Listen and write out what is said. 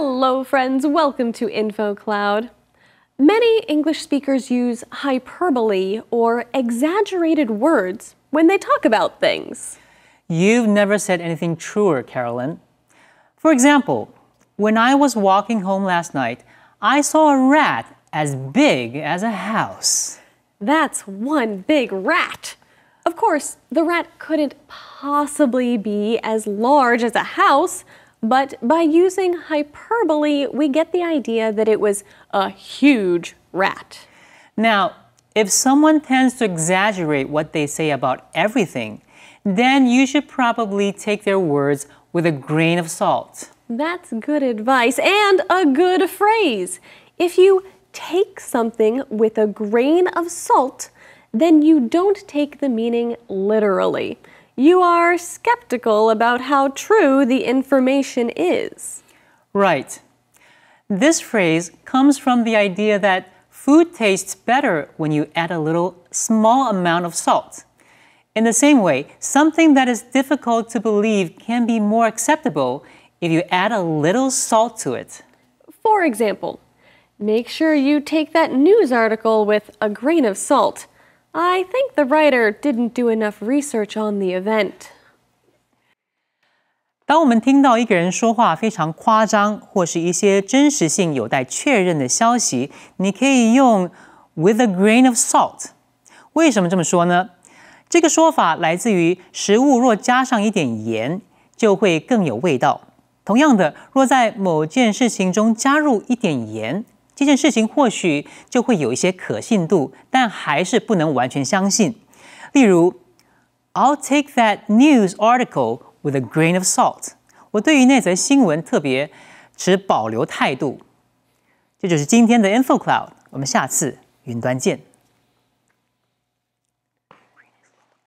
Hello friends, welcome to InfoCloud. Many English speakers use hyperbole or exaggerated words when they talk about things. You've never said anything truer, Carolyn. For example, when I was walking home last night, I saw a rat as big as a house. That's one big rat. Of course, the rat couldn't possibly be as large as a house, but by using hyperbole, we get the idea that it was a huge rat. Now, if someone tends to exaggerate what they say about everything, then you should probably take their words with a grain of salt. That's good advice and a good phrase. If you take something with a grain of salt, then you don't take the meaning literally you are skeptical about how true the information is. Right. This phrase comes from the idea that food tastes better when you add a little small amount of salt. In the same way, something that is difficult to believe can be more acceptable if you add a little salt to it. For example, make sure you take that news article with a grain of salt. I think the writer didn't do enough research on the event. 当我们听到一个人说话非常夸张，或是一些真实性有待确认的消息，你可以用 with a grain of salt。为什么这么说呢？这个说法来自于食物若加上一点盐，就会更有味道。同样的，若在某件事情中加入一点盐，这件事情或许就会有一些可信度，但还是不能完全相信。例如，I'll take that news article with a grain of salt。我对于那则新闻特别持保留态度。这就是今天的 InfoCloud，我们下次云端见。